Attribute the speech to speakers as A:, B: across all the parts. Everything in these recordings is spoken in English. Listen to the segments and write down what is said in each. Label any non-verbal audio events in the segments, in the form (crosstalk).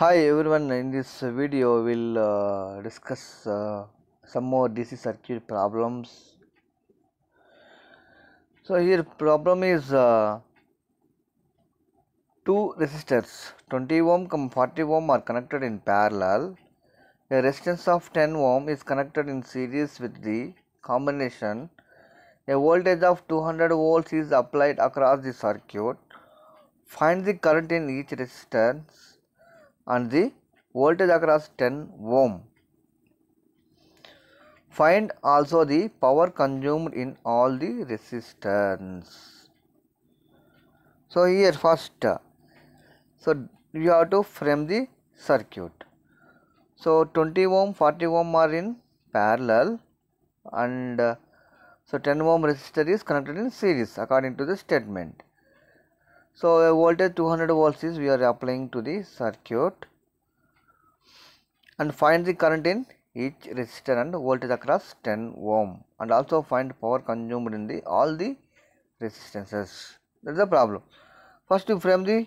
A: hi everyone in this video we'll uh, discuss uh, some more DC circuit problems so here problem is uh, two resistors 20 ohm and 40 ohm are connected in parallel a resistance of 10 ohm is connected in series with the combination a voltage of 200 volts is applied across the circuit find the current in each resistance and the voltage across 10 ohm. Find also the power consumed in all the resistance. So here first, so you have to frame the circuit. So 20 ohm, 40 ohm are in parallel and so 10 ohm resistor is connected in series according to the statement so a voltage 200 volts is we are applying to the circuit and find the current in each resistor and voltage across 10 ohm and also find power consumed in the all the resistances that is the problem first to frame the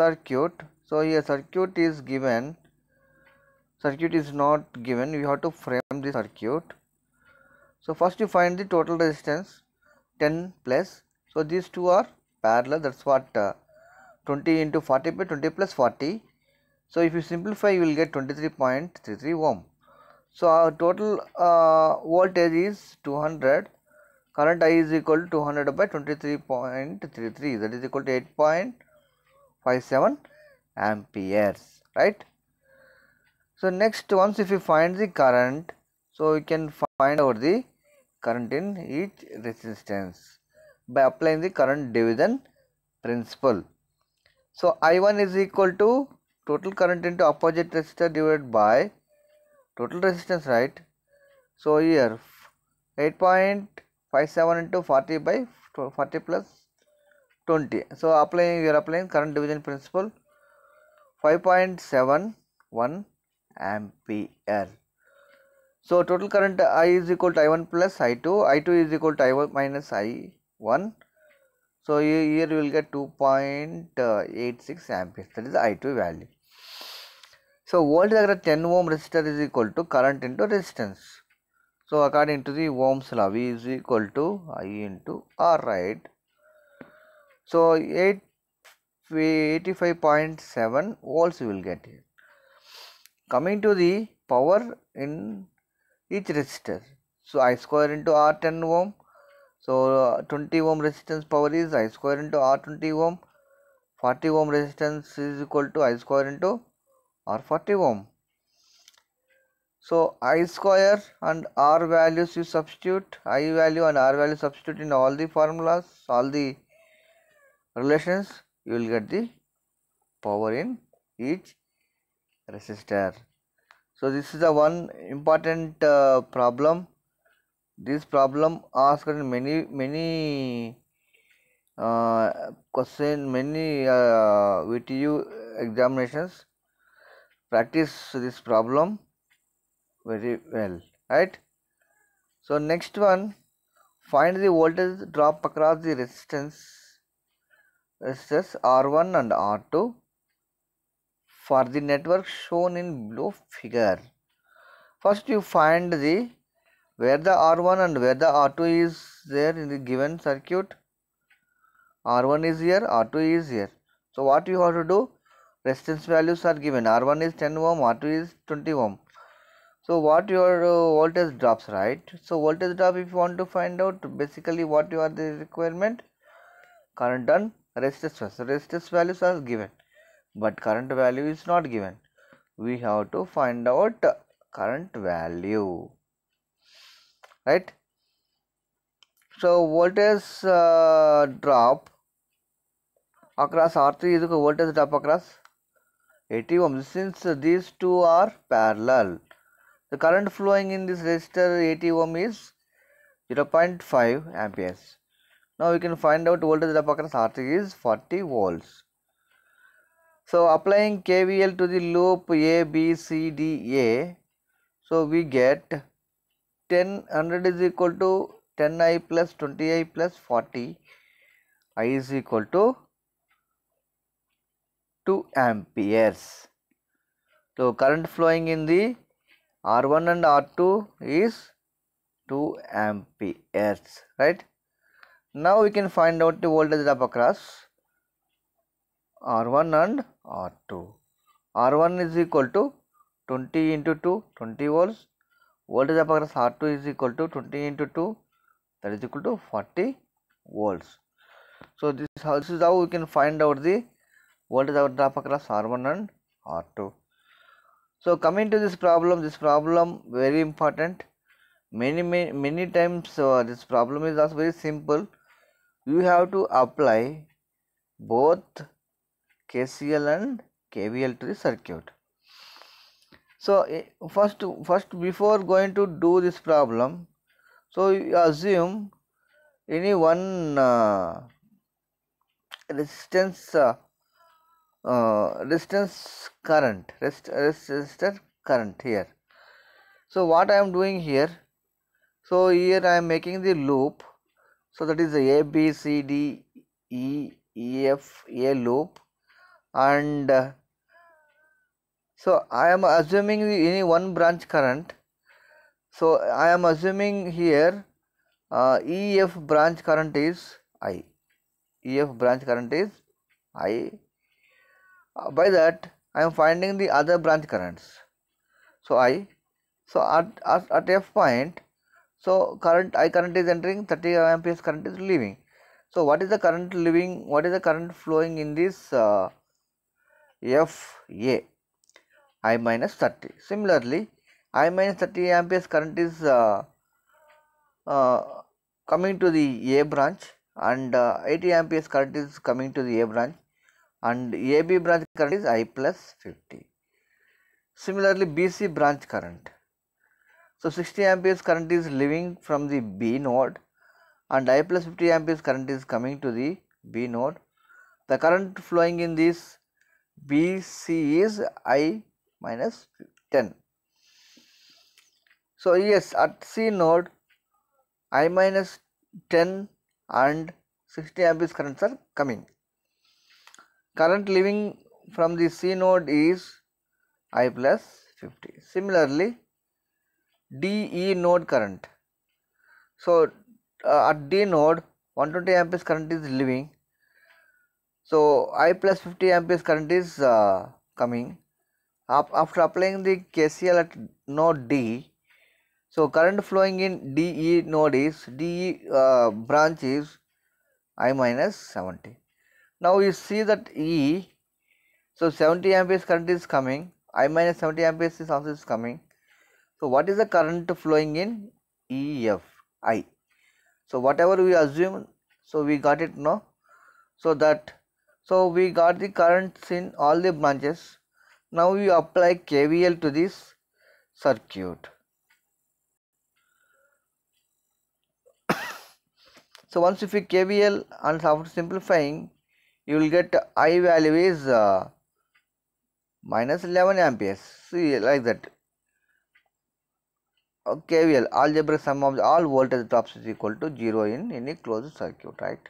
A: circuit so here circuit is given circuit is not given we have to frame the circuit so first you find the total resistance 10 plus so these two are parallel that's what uh, 20 into 40 by 20 plus 40 so if you simplify you will get 23.33 ohm so our total uh, voltage is 200 current I is equal to 200 by 23.33 that is equal to 8.57 amperes right so next once if you find the current so you can find out the current in each resistance by applying the current division principle. So I1 is equal to total current into opposite resistor divided by total resistance right. So here 8.57 into 40 by 40 plus 20. So applying you are applying current division principle 5.71 ampere. So total current I is equal to I1 plus I2, I2 is equal to I1 minus I 1 so here you will get 2.86 uh, amperes that the is i2 value so voltage across 10 ohm resistor is equal to current into resistance so according to the ohm's law v is equal to i into r right so 85.7 volts you will get here coming to the power in each resistor so i square into r 10 ohm so uh, 20 ohm resistance power is i square into r 20 ohm 40 ohm resistance is equal to i square into r 40 ohm so i square and r values you substitute i value and r value substitute in all the formulas all the relations you will get the power in each resistor so this is the one important uh, problem this problem asked in many many uh, question many uh, VTU examinations practice this problem very well right so next one find the voltage drop across the resistance resistors R1 and R2 for the network shown in below figure first you find the where the R1 and where the R2 is there in the given circuit R1 is here R2 is here so what you have to do resistance values are given R1 is 10 ohm R2 is 20 ohm so what your uh, voltage drops right so voltage drop if you want to find out basically what you are the requirement current and resistance so resistance values are given but current value is not given we have to find out current value right so voltage uh, drop across R3 is equal voltage drop across 80 ohms since these two are parallel the current flowing in this resistor 80 ohm is 0.5 amperes now we can find out voltage drop across R3 is 40 volts so applying KVL to the loop A B C D A so we get 10 100 is equal to 10i plus 20i plus 40 i is equal to 2 amperes. So, current flowing in the R1 and R2 is 2 amperes right. Now, we can find out the voltage drop across R1 and R2. R1 is equal to 20 into 2 20 volts voltage across R2 is equal to 20 into 2 that is equal to 40 volts. So this, how, this is how we can find out the voltage drop across R1 and R2. So coming to this problem, this problem very important. Many many, many times uh, this problem is also very simple. You have to apply both KCL and KVL to the circuit. So, eh, first, first before going to do this problem, so you assume any one uh, resistance uh, uh, resistance current rest, resistor current here. So what I am doing here, so here I am making the loop, so that is a B C D E E F A loop and uh, so i am assuming any one branch current so i am assuming here uh, ef branch current is i ef branch current is i uh, by that i am finding the other branch currents so i so at, at, at f point so current i current is entering 30 amperes current is leaving so what is the current leaving what is the current flowing in this uh, f a I minus 30. Similarly, I minus 30 amperes current is uh, uh, coming to the A branch and uh, 80 amperes current is coming to the A branch and AB branch current is I plus 50. Similarly, BC branch current. So, 60 amperes current is leaving from the B node and I plus 50 amperes current is coming to the B node. The current flowing in this BC is I minus 10 so yes at c node i minus 10 and 60 ampere's currents are coming current leaving from the c node is i plus 50 similarly de node current so uh, at d node 120 ampere's current is leaving so i plus 50 ampere's current is uh, coming after applying the KCL at node D, so current flowing in DE node is DE uh, branch is I minus 70. Now you see that E, so 70 amperes current is coming, I minus 70 amperes is also is coming. So what is the current flowing in EF I? So whatever we assume, so we got it now. So that, so we got the currents in all the branches now you apply KVL to this circuit. (coughs) so once if you KVL and after simplifying you will get I value is uh, minus 11 amperes see like that okay uh, well algebraic sum of all voltage drops is equal to 0 in any closed circuit right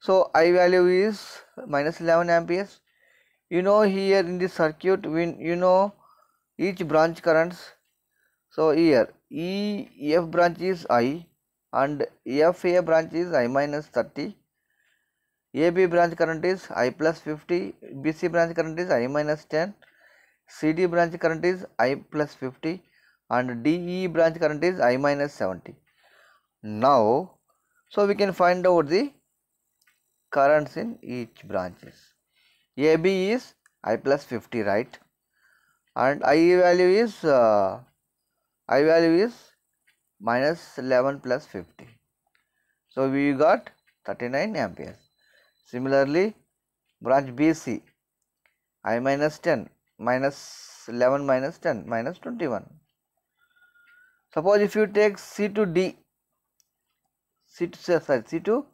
A: so i value is minus 11 amperes you know here in this circuit when you know each branch currents so here E F branch is I and F A branch is I minus 30 AB branch current is I plus 50 BC branch current is I minus 10 CD branch current is I plus 50 and DE branch current is I minus 70 now so we can find out the currents in each branches AB is I plus 50 right and I value is uh, I value is minus 11 plus 50 so we got 39 amperes similarly branch BC I minus 10 minus 11 minus 10 minus 21 suppose if you take C to D C to sorry, C to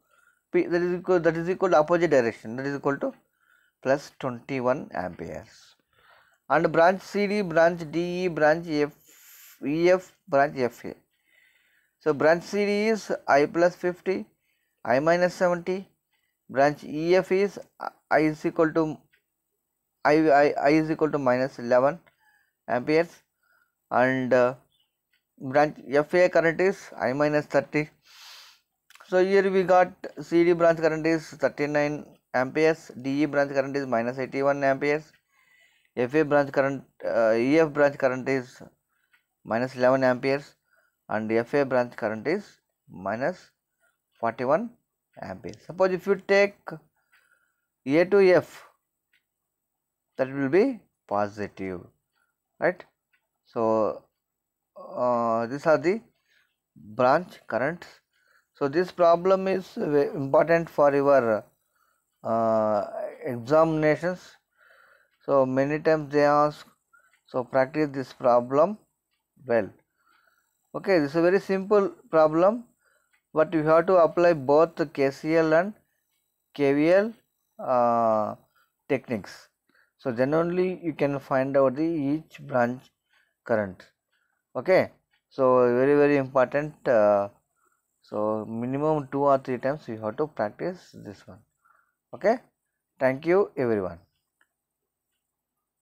A: P that is equal that is equal to opposite direction that is equal to plus 21 amperes and branch CD, branch DE, branch F, EF, branch FA. So branch CD is I plus 50, I minus 70, branch EF is I is equal to I, I, I is equal to minus 11 amperes and uh, branch FA current is I minus 30. So here we got CD branch current is 39 amperes DE branch current is minus 81 amperes FA branch current uh, EF branch current is minus 11 amperes and FA branch current is minus 41 amperes suppose if you take A to F that will be positive right so uh, these are the branch currents so this problem is important for your uh, examinations so many times they ask so practice this problem well okay this is a very simple problem but you have to apply both the KCL and KVL uh, techniques so generally you can find out the each branch current okay so very very important uh, so minimum two or three times you have to practice this one okay thank you everyone